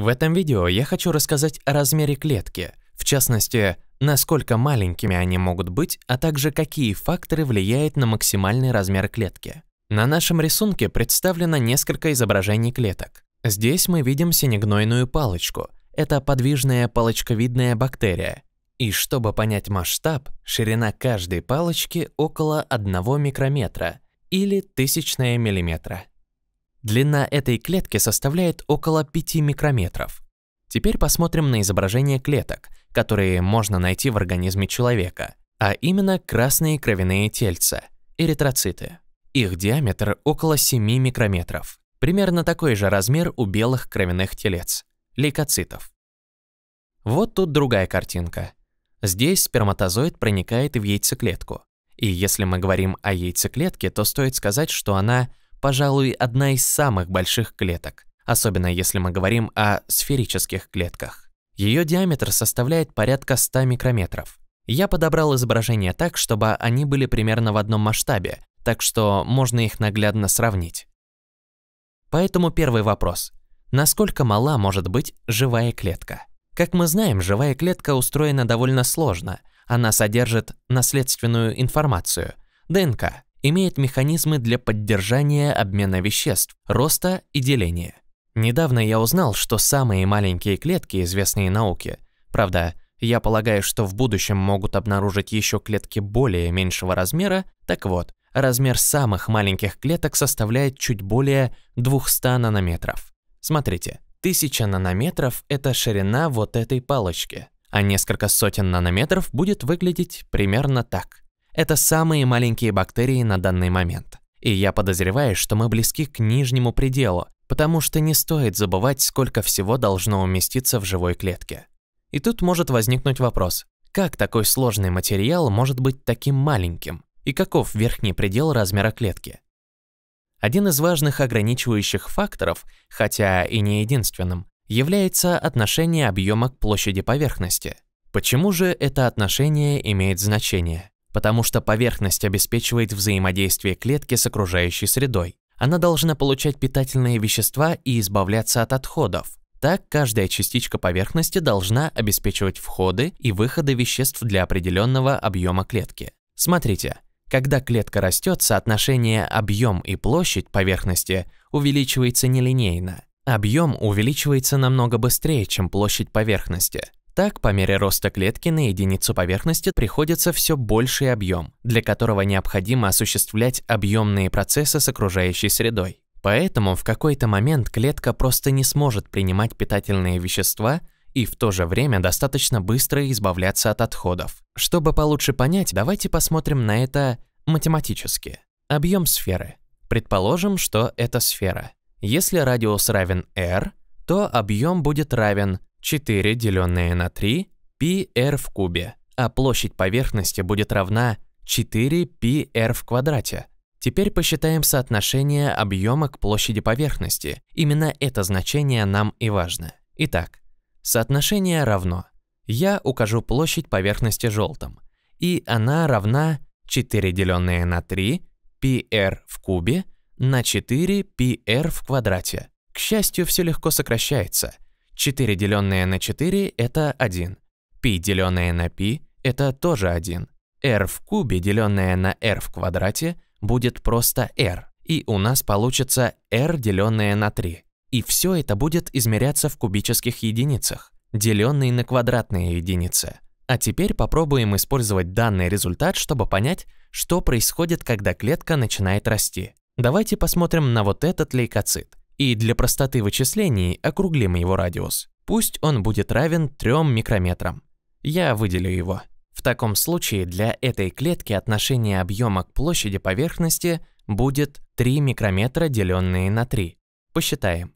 В этом видео я хочу рассказать о размере клетки, в частности, насколько маленькими они могут быть, а также какие факторы влияют на максимальный размер клетки. На нашем рисунке представлено несколько изображений клеток. Здесь мы видим синегнойную палочку. Это подвижная палочковидная бактерия. И чтобы понять масштаб, ширина каждой палочки около 1 микрометра или тысячная миллиметра. Длина этой клетки составляет около 5 микрометров. Теперь посмотрим на изображение клеток, которые можно найти в организме человека, а именно красные кровяные тельца – эритроциты. Их диаметр около 7 микрометров. Примерно такой же размер у белых кровяных телец – лейкоцитов. Вот тут другая картинка. Здесь сперматозоид проникает в яйцеклетку. И если мы говорим о яйцеклетке, то стоит сказать, что она пожалуй, одна из самых больших клеток, особенно если мы говорим о сферических клетках. Ее диаметр составляет порядка 100 микрометров. Я подобрал изображения так, чтобы они были примерно в одном масштабе, так что можно их наглядно сравнить. Поэтому первый вопрос. Насколько мала может быть живая клетка? Как мы знаем, живая клетка устроена довольно сложно. Она содержит наследственную информацию – ДНК, имеет механизмы для поддержания обмена веществ, роста и деления. Недавно я узнал, что самые маленькие клетки, известные науке, правда, я полагаю, что в будущем могут обнаружить еще клетки более меньшего размера, так вот, размер самых маленьких клеток составляет чуть более 200 нанометров. Смотрите, 1000 нанометров – это ширина вот этой палочки, а несколько сотен нанометров будет выглядеть примерно так. Это самые маленькие бактерии на данный момент. И я подозреваю, что мы близки к нижнему пределу, потому что не стоит забывать, сколько всего должно уместиться в живой клетке. И тут может возникнуть вопрос, как такой сложный материал может быть таким маленьким? И каков верхний предел размера клетки? Один из важных ограничивающих факторов, хотя и не единственным, является отношение объема к площади поверхности. Почему же это отношение имеет значение? потому что поверхность обеспечивает взаимодействие клетки с окружающей средой. Она должна получать питательные вещества и избавляться от отходов. Так, каждая частичка поверхности должна обеспечивать входы и выходы веществ для определенного объема клетки. Смотрите, когда клетка растет, соотношение объем и площадь поверхности увеличивается нелинейно. Объем увеличивается намного быстрее, чем площадь поверхности. Так, по мере роста клетки на единицу поверхности приходится все больший объем, для которого необходимо осуществлять объемные процессы с окружающей средой. Поэтому в какой-то момент клетка просто не сможет принимать питательные вещества и в то же время достаточно быстро избавляться от отходов. Чтобы получше понять, давайте посмотрим на это математически. Объем сферы. Предположим, что это сфера. Если радиус равен r, то объем будет равен 4, деленное на 3, πr в кубе, а площадь поверхности будет равна 4πr в квадрате. Теперь посчитаем соотношение объема к площади поверхности. Именно это значение нам и важно. Итак, соотношение равно. Я укажу площадь поверхности желтым, и она равна 4 деленное на 3 πr в кубе на 4 πr в квадрате. К счастью, все легко сокращается – 4 деленное на 4 – это 1. π деленное на π – это тоже 1. r в кубе, деленное на r в квадрате, будет просто r. И у нас получится r, деленное на 3. И все это будет измеряться в кубических единицах, деленные на квадратные единицы. А теперь попробуем использовать данный результат, чтобы понять, что происходит, когда клетка начинает расти. Давайте посмотрим на вот этот лейкоцит и для простоты вычислений округлим его радиус. Пусть он будет равен 3 микрометрам. Я выделю его. В таком случае для этой клетки отношение объема к площади поверхности будет 3 микрометра, деленные на 3. Посчитаем.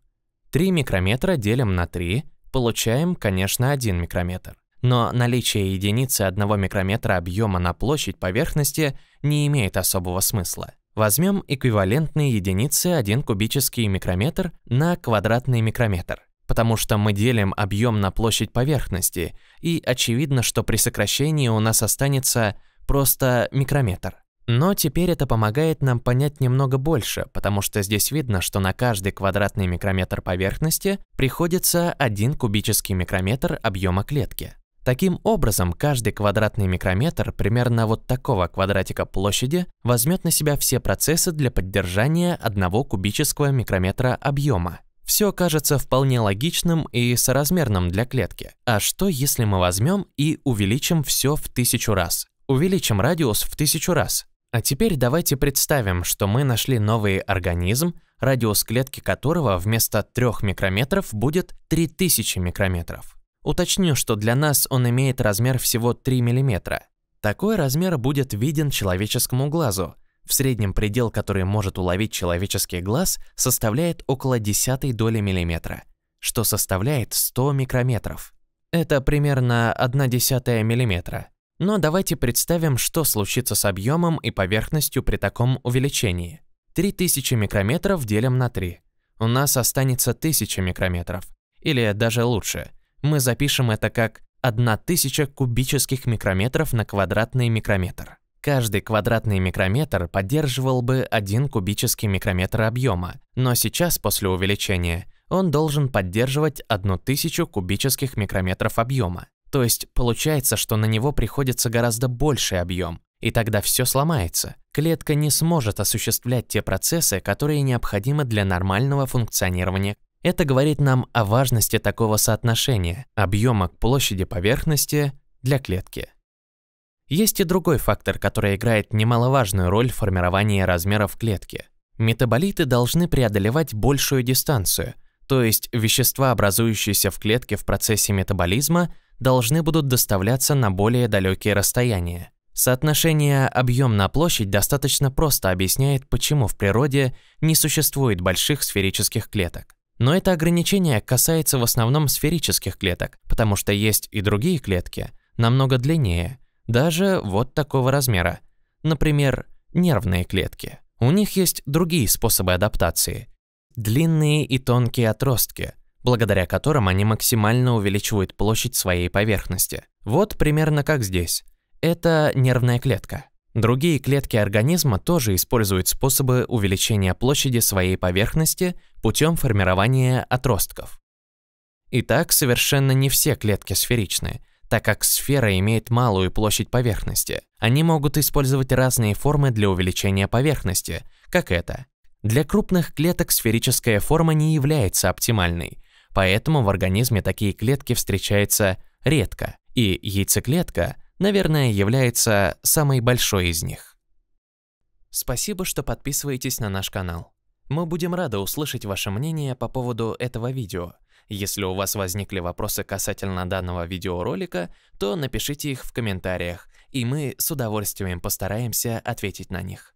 3 микрометра делим на 3, получаем, конечно, 1 микрометр. Но наличие единицы 1 микрометра объема на площадь поверхности не имеет особого смысла. Возьмем эквивалентные единицы 1 кубический микрометр на квадратный микрометр, потому что мы делим объем на площадь поверхности, и очевидно, что при сокращении у нас останется просто микрометр. Но теперь это помогает нам понять немного больше, потому что здесь видно, что на каждый квадратный микрометр поверхности приходится 1 кубический микрометр объема клетки. Таким образом, каждый квадратный микрометр примерно вот такого квадратика площади возьмет на себя все процессы для поддержания одного кубического микрометра объема. Все кажется вполне логичным и соразмерным для клетки. А что, если мы возьмем и увеличим все в тысячу раз? Увеличим радиус в тысячу раз. А теперь давайте представим, что мы нашли новый организм, радиус клетки которого вместо 3 микрометров будет 3000 микрометров. Уточню, что для нас он имеет размер всего 3 мм. Такой размер будет виден человеческому глазу. В среднем предел, который может уловить человеческий глаз, составляет около десятой доли миллиметра, что составляет 100 микрометров. Это примерно 1 десятая миллиметра. Но давайте представим, что случится с объемом и поверхностью при таком увеличении. 3000 микрометров делим на 3. У нас останется 1000 микрометров. Или даже лучше – мы запишем это как 1000 кубических микрометров на квадратный микрометр. Каждый квадратный микрометр поддерживал бы 1 кубический микрометр объема, но сейчас, после увеличения, он должен поддерживать 1000 кубических микрометров объема. То есть получается, что на него приходится гораздо больший объем, и тогда все сломается. Клетка не сможет осуществлять те процессы, которые необходимы для нормального функционирования это говорит нам о важности такого соотношения объема к площади поверхности для клетки. Есть и другой фактор, который играет немаловажную роль в формировании размеров клетки. Метаболиты должны преодолевать большую дистанцию, то есть вещества, образующиеся в клетке в процессе метаболизма, должны будут доставляться на более далекие расстояния. Соотношение объем на площадь достаточно просто объясняет, почему в природе не существует больших сферических клеток. Но это ограничение касается в основном сферических клеток, потому что есть и другие клетки, намного длиннее, даже вот такого размера. Например, нервные клетки. У них есть другие способы адаптации. Длинные и тонкие отростки, благодаря которым они максимально увеличивают площадь своей поверхности. Вот примерно как здесь. Это нервная клетка. Другие клетки организма тоже используют способы увеличения площади своей поверхности путем формирования отростков. Итак, совершенно не все клетки сферичны, так как сфера имеет малую площадь поверхности. Они могут использовать разные формы для увеличения поверхности, как это. Для крупных клеток сферическая форма не является оптимальной, поэтому в организме такие клетки встречаются редко, и яйцеклетка, наверное, является самой большой из них. Спасибо, что подписываетесь на наш канал. Мы будем рады услышать ваше мнение по поводу этого видео. Если у вас возникли вопросы касательно данного видеоролика, то напишите их в комментариях, и мы с удовольствием постараемся ответить на них.